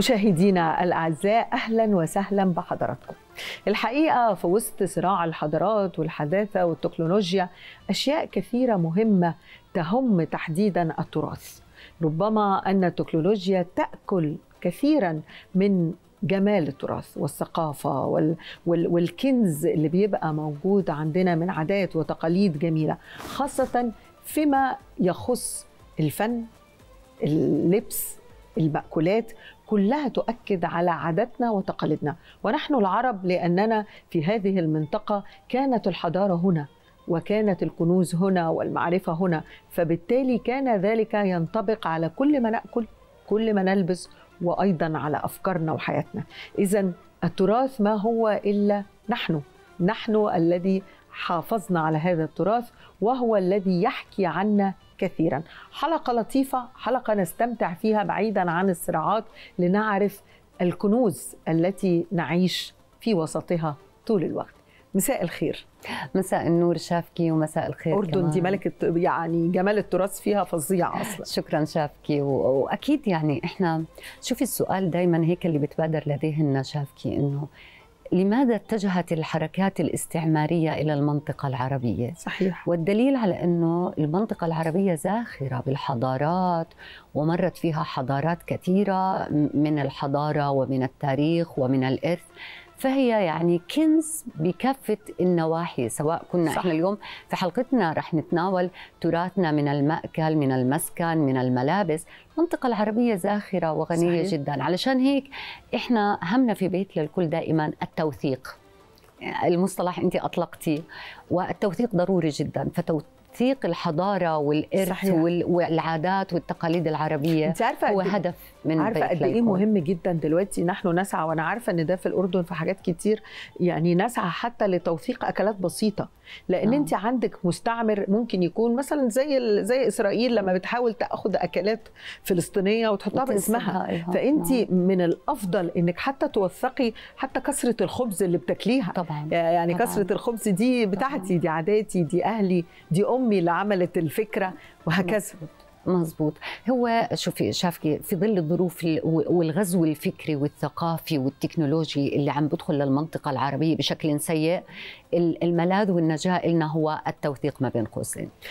مشاهدينا الاعزاء اهلا وسهلا بحضراتكم. الحقيقه في وسط صراع الحضارات والحداثه والتكنولوجيا اشياء كثيره مهمه تهم تحديدا التراث. ربما ان التكنولوجيا تاكل كثيرا من جمال التراث والثقافة وال... وال... والكنز اللي بيبقى موجود عندنا من عادات وتقاليد جميلة خاصة فيما يخص الفن اللبس المأكولات كلها تؤكد على عاداتنا وتقاليدنا ونحن العرب لأننا في هذه المنطقة كانت الحضارة هنا وكانت الكنوز هنا والمعرفة هنا فبالتالي كان ذلك ينطبق على كل ما نأكل كل ما نلبس وأيضا على أفكارنا وحياتنا إذا التراث ما هو إلا نحن نحن الذي حافظنا على هذا التراث وهو الذي يحكي عنا كثيرا حلقة لطيفة حلقة نستمتع فيها بعيدا عن الصراعات لنعرف الكنوز التي نعيش في وسطها طول الوقت مساء الخير مساء النور شافكي ومساء الخير أردن كمان. دي ملكة يعني جمال التراث فيها فظيع أصلا شكرا شافكي وأكيد يعني إحنا شوفي السؤال دايما هيك اللي بتبادر لذهننا شافكي إنه لماذا اتجهت الحركات الاستعمارية إلى المنطقة العربية صحيح والدليل على أنه المنطقة العربية زاخرة بالحضارات ومرت فيها حضارات كثيرة من الحضارة ومن التاريخ ومن الإرث فهي يعني كنز بكافه النواحي سواء كنا صح. احنا اليوم في حلقتنا رح نتناول تراثنا من المأكل من المسكن من الملابس المنطقة العربية زاخرة وغنية صحيح. جدا علشان هيك احنا همنا في بيت للكل دائما التوثيق المصطلح انت اطلقتيه والتوثيق ضروري جدا فتو توثيق الحضاره والارث والعادات والتقاليد العربيه انت عارفة هو إيه- هدف من عارفه قد ايه مهم جدا دلوقتي نحن نسعى وانا عارفه ان ده في الاردن في حاجات كتير يعني نسعى حتى لتوثيق اكلات بسيطه لان آه. انت عندك مستعمر ممكن يكون مثلا زي زي اسرائيل لما بتحاول تاخد اكلات فلسطينيه وتحطها باسمها نعم. فانت آه. من الافضل انك حتى توثقي حتى كسره الخبز اللي بتاكليها طبعا يعني طبعاً. كسره الخبز دي بتاعتي دي عاداتي دي اهلي دي أم امي اللي عملت الفكره وهكذا مظبوط هو شوفي شافكي في ظل الظروف والغزو الفكري والثقافي والتكنولوجي اللي عم بدخل للمنطقة العربية بشكل سيء الملاذ والنجاة لنا هو التوثيق ما بين قوسين